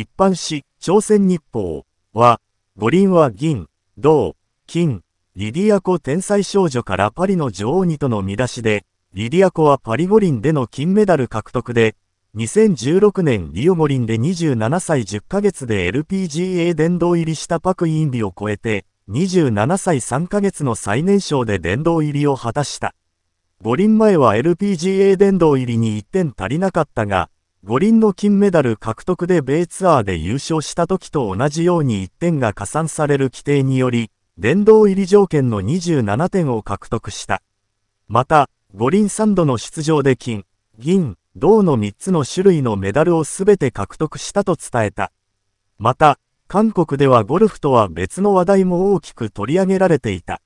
一般紙、朝鮮日報は、五輪は銀、銅、金、リディアコ天才少女からパリの女王にとの見出しで、リディアコはパリ五輪での金メダル獲得で、2016年リオ五輪で27歳10ヶ月で LPGA 殿堂入りしたパク・インビを超えて、27歳3ヶ月の最年少で殿堂入りを果たした。五輪前は LPGA 殿堂入りに1点足りなかったが、五輪の金メダル獲得で米ツアーで優勝した時と同じように1点が加算される規定により、殿堂入り条件の27点を獲得した。また、五輪3度の出場で金、銀、銅の3つの種類のメダルを全て獲得したと伝えた。また、韓国ではゴルフとは別の話題も大きく取り上げられていた。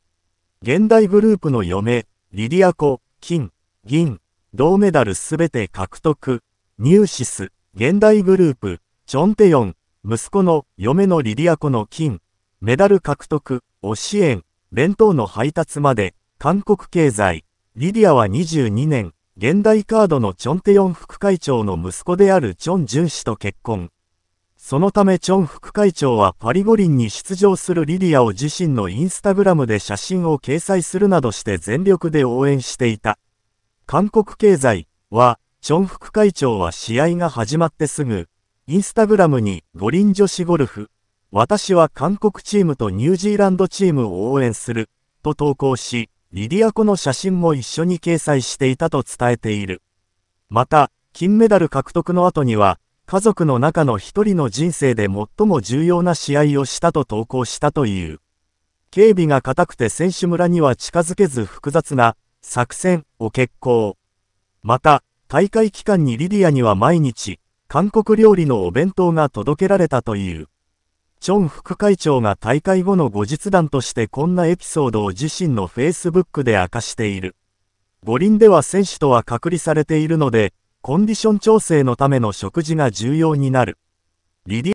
現代グループの嫁、リディアコ、金、銀、銅メダル全て獲得。ニューシス、現代グループ、チョンテヨン、息子の嫁のリディア子の金、メダル獲得、を支援、弁当の配達まで、韓国経済。リディアは22年、現代カードのチョンテヨン副会長の息子であるチョンジュン氏と結婚。そのためチョン副会長はパリ五輪に出場するリディアを自身のインスタグラムで写真を掲載するなどして全力で応援していた。韓国経済はチョン副会長は試合が始まってすぐ、インスタグラムに五輪女子ゴルフ、私は韓国チームとニュージーランドチームを応援する、と投稿し、リディアコの写真も一緒に掲載していたと伝えている。また、金メダル獲得の後には、家族の中の一人の人生で最も重要な試合をしたと投稿したという。警備が固くて選手村には近づけず複雑な作戦を決行。また、大会期間にリディアには毎日、韓国料理のお弁当が届けられたという。チョン副会長が大会後の後日談としてこんなエピソードを自身の Facebook で明かしている。五輪では選手とは隔離されているので、コンディション調整のための食事が重要になる。